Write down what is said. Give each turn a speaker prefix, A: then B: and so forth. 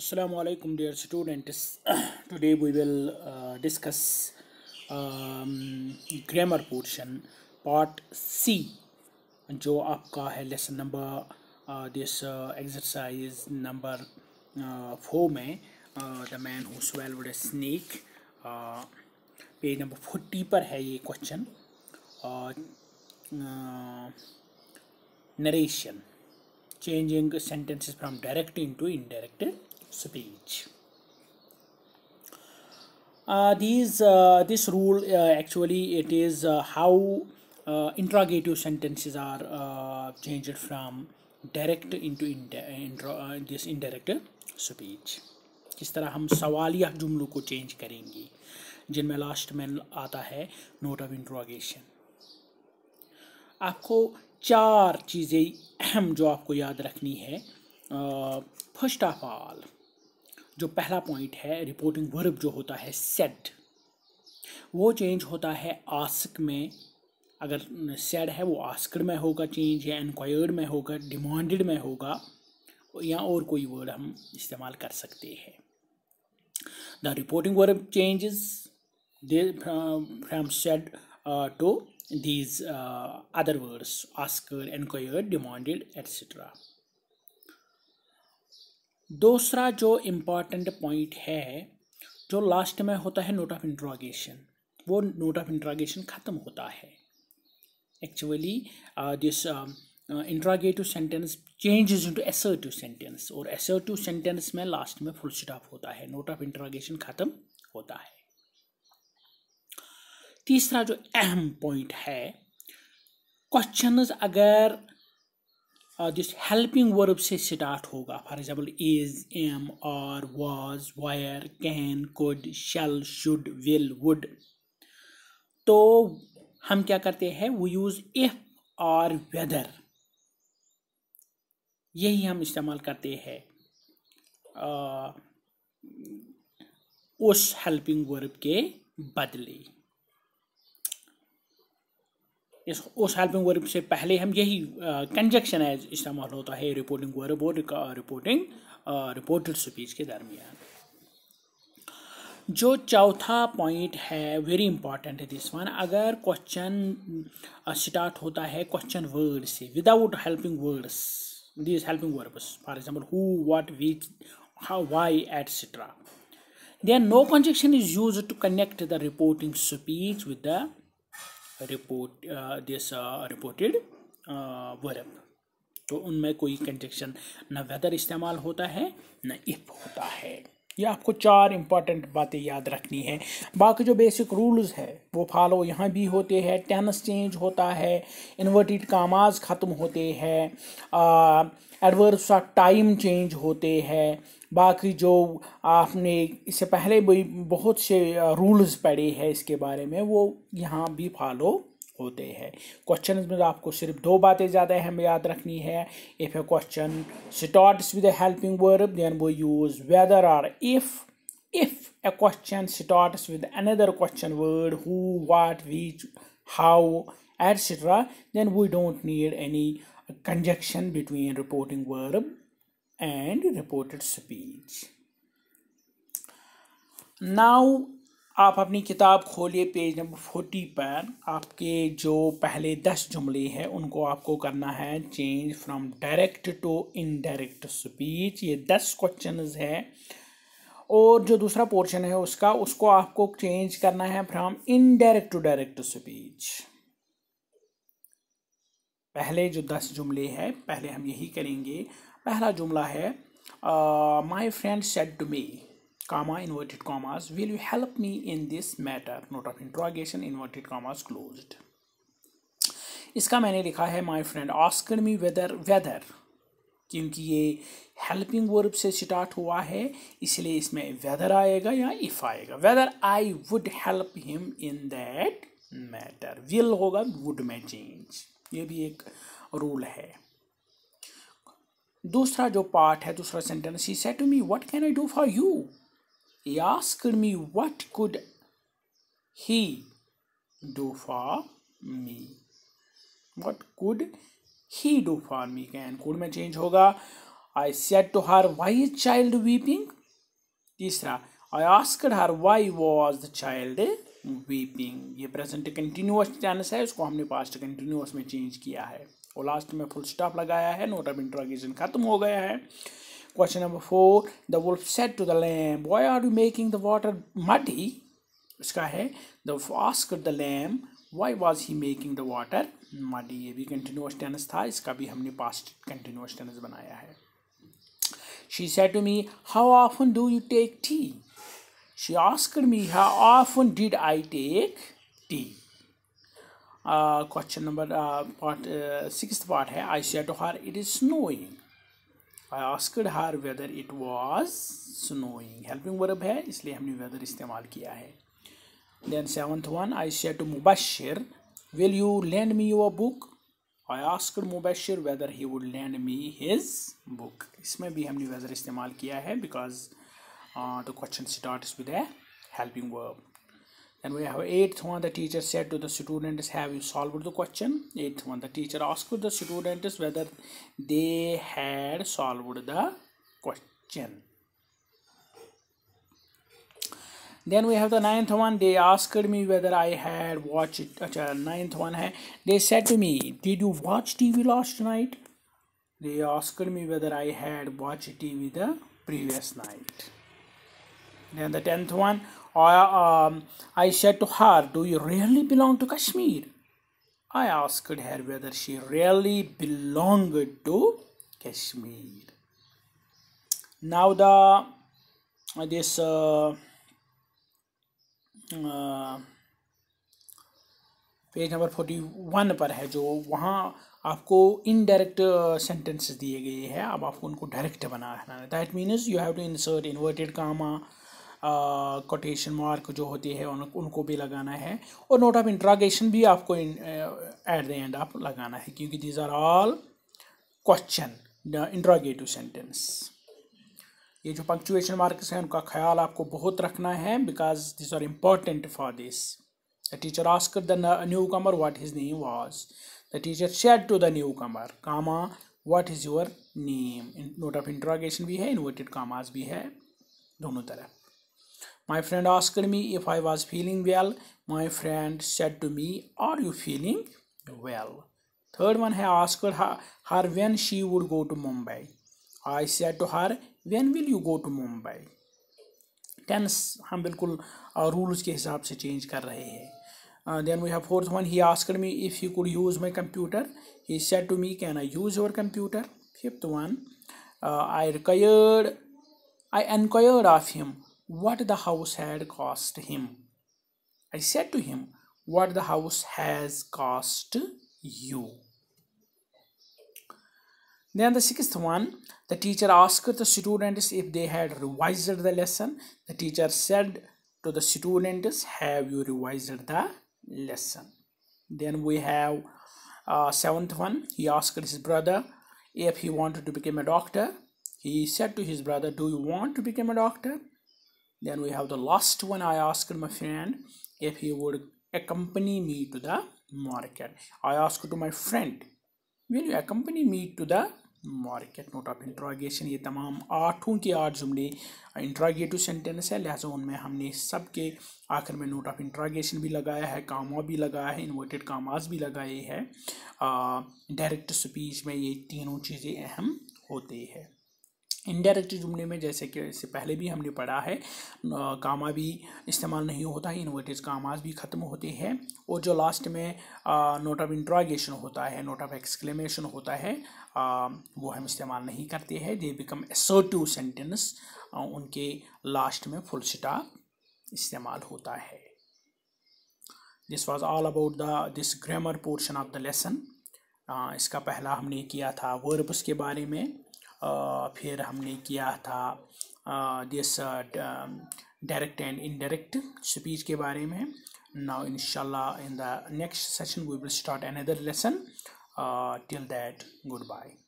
A: assalamu alaikum dear students today we will uh, discuss um, grammar portion part c जो आपका है lesson number this exercise number four में the man who swallowed snake page number forty पर है ये question narration changing sentences from direct into indirect speech. Uh, these uh, this rule uh, actually it is uh, how uh, interrogative sentences are uh, changed from direct into inter, uh, this indirect speech. किस तरह हम सवालिया जुमलों को change करेंगे जिनमें last में आता है नोट ऑफ इंट्रोगेशन आपको चार चीज़ें अहम जो आपको याद रखनी है फर्स्ट ऑफ ऑल जो पहला पॉइंट है रिपोर्टिंग वर्ब जो होता है सेड वो चेंज होता है आस्क में अगर सेड है वो आस्कड में होगा चेंज या इंक्वायर्ड में होगा डिमांडेड में होगा या और कोई वर्ड हम इस्तेमाल कर सकते हैं the reporting verb changes from said to these other words words asked, demanded et cetera दूसरा जो इम्पॉर्टेंट पॉइंट है जो लास्ट में होता है नोट ऑफ इंट्रोगेशन वो नोट ऑफ इंट्रोगेशन ख़त्म होता है actually this interrogative sentence changes into assertive sentence और एसर्टिव सेंटेंस में लास्ट में फुल स्टॉप होता है नोट ऑफ इंट्रोगेशन ख़त्म होता है तीसरा जो अहम पॉइंट है क्वेश्चंस अगर जिस हेल्पिंग वर्ब से स्टार्ट होगा for example is am are was were can could shall should will would तो हम क्या करते हैं वो यूज़ इफ और वेदर यही हम इस्तेमाल करते हैं uh, उस हेल्पिंग वर्ब के बदले इस उस हेल्पिंग वर्ब से पहले हम यही कंजक्शन एज इस्तेमाल होता है रिपोर्टिंग वर्ब और रिपोर्टिंग रिपोर्टेड स्पीच के दरमियान जो चौथा पॉइंट है वेरी इंपॉर्टेंट है दिस वन अगर क्वेश्चन स्टार्ट होता है क्वेश्चन वर्ड से without helping words this helping verbs for example who what which how why etc there no conjunction is used to connect the reporting speech with the report this reported verb तो उनमें कोई conjunction ना weather इस्तेमाल होता है ना if होता है ये आपको चार इंपॉर्टेंट बातें याद रखनी है बाकी जो बेसिक रूल्स है वो फॉलो यहाँ भी होते हैं टेंस चेंज होता है इन्वर्टेड कामाज ख़त्म होते हैं एडवर्स टाइम चेंज होते हैं बाकी जो आपने इससे पहले भी बहुत से रूल्स पढ़े हैं इसके बारे में वो यहाँ भी फॉलो होते हैं क्वेश्चन में तो आपको सिर्फ दो बातें ज़्यादा अहम याद रखनी है if a question start with helping verb then वो use whether or if if a question start with another question word who what which how et cetera then we don't need any conjunction between reporting verb and reported speech. Now आप अपनी किताब खोलिए page number forty पर आपके जो पहले दस जुमले हैं उनको आपको करना है change from direct to indirect speech ये दस क्वेश्चन है और जो दूसरा पोर्शन है उसका उसको आपको चेंज करना है from indirect to direct speech पहले जो दस जुमले हैं पहले हम यही करेंगे पहला जुमला है my friend said to me comma inverted commas will you help me in this matter note of interrogation inverted commas close इसका मैंने लिखा है my friend asked me whether whether क्योंकि ये हेल्पिंग वर्ब से स्टार्ट हुआ है इसलिए इसमें वेदर आएगा या इफ़ आएगा whether I would help him in that matter will होगा वुड में चेंज ये भी एक रूल है दूसरा जो पार्ट है दूसरा sentence he said me what can I do for you he asked me what could he do for me what could he do for me can could में चेंज होगा I said to her why is child weeping तीसरा I asked her why was the child weeping ये present continuous tense है इसको हमने past continuous में change किया है और लास्ट में फुल स्टॉप लगाया है नोट ऑफ इंट्रोगेशन खत्म हो गया है question number four the wolf said to the lamb why are you making the water muddy इसका है the asked the lamb why was he making the water muddy ये भी कंटिन्यूस टेंस था इसका भी हमने पास्ट कंटिन्यूस टेंस बनाया है she said to me how often do you take tea She asked me, How often did I take tea? Uh, question number uh, part, uh, sixth part hai, I said to her, It is snowing. I asked her whether it was snowing helping verb है इसलिए हमने whether इस्तेमाल किया है then seventh one I said to Mubashir will you lend me your book I asked Mubashir whether he would lend me his book इसमें भी हमने whether इस्तेमाल किया है because uh, the question starts with a helping verb Then we have eighth one the teacher said to the students have you solved the question eighth one the teacher asked the students whether they had solved the question then we have the ninth one they asked me whether i had watched it ninth one they said to me did you watch tv last night they asked me whether i had watched tv the previous night Then the tenth one, I, um, I said to her, Do you really belong to Kashmir? I asked her whether she really belonged to Kashmir. Now the this uh, uh, page number forty one पर है जो वहाँ आपको indirect sentences दिए गए हैं अब आपको उनको डायरेक्ट बनाना है that means you have to insert inverted comma quotation mark जो होती है उन, उनको भी लगाना है और नोट ऑफ इंट्रागेशन भी आपको एट द एंड आप लगाना है क्योंकि these are all question interrogative sentence ये जो पंक्चुएशन मार्क्स हैं उनका ख्याल आपको बहुत रखना है because this are important for this the teacher ask the new comer what is name was the teacher said to the new comer comma what is your name note of interrogation भी है inverted commas भी है दोनों तरफ My friend asked me if I was feeling well. My friend said to me, Are you feeling well? Third one, I asked her, her when she would go to Mumbai. I said to her, When will you go to Mumbai? tense hum bilkul uh, rules ke hisab se change kar rahe hain uh, then we have fourth one he asked me if he could use my computer he said to me can i use your computer fifth one uh, i required i enquired of him what the house had cost him. I said to him, What the house has cost you. Then the sixth one, the teacher asked the students if they had revised the lesson. The teacher said to the students, have you revised the lesson? Then we have uh, seventh one, he asked his brother if he wanted to become a doctor. He said to his brother, do you want to become a doctor? Then we have the last one I asked my friend if he would accompany me to the market. I asked to my friend, will you accompany me to the market note of interrogation ये तमाम आठों के आठ जुमले interrogative sentence है लिहाजा उनमें हमने सब के आखिर में नोट ऑफ इंट्रागेशन भी लगाया है कामा भी लगाया है इन्वर्टेड कामाज भी लगाए हैं डायरेक्ट स्पीच में ये तीनों चीज़ें अहम होती है इनडायरेक्ट जुमले में जैसे कि इससे पहले भी हमने पढ़ा है कामा भी इस्तेमाल नहीं होता है इन्वर्टेड कामाज भी ख़त्म होते हैं और जो लास्ट में नोट ऑफ इंट्रागेशन होता है नोट ऑफ एक्सक्लेमेशन होता है आ, वो हम इस्तेमाल नहीं करते हैं दे बिकम एसर्टिव सेंटेंस उनके लास्ट में फुल स्टॉप इस्तेमाल होता है this was all about the this grammar portion of the lesson इसका पहला हमने किया था वर्ब्स के बारे में फिर हमने किया था this direct and indirect speech के बारे में नाउ इनशाला in the next session we will start another lesson till that good by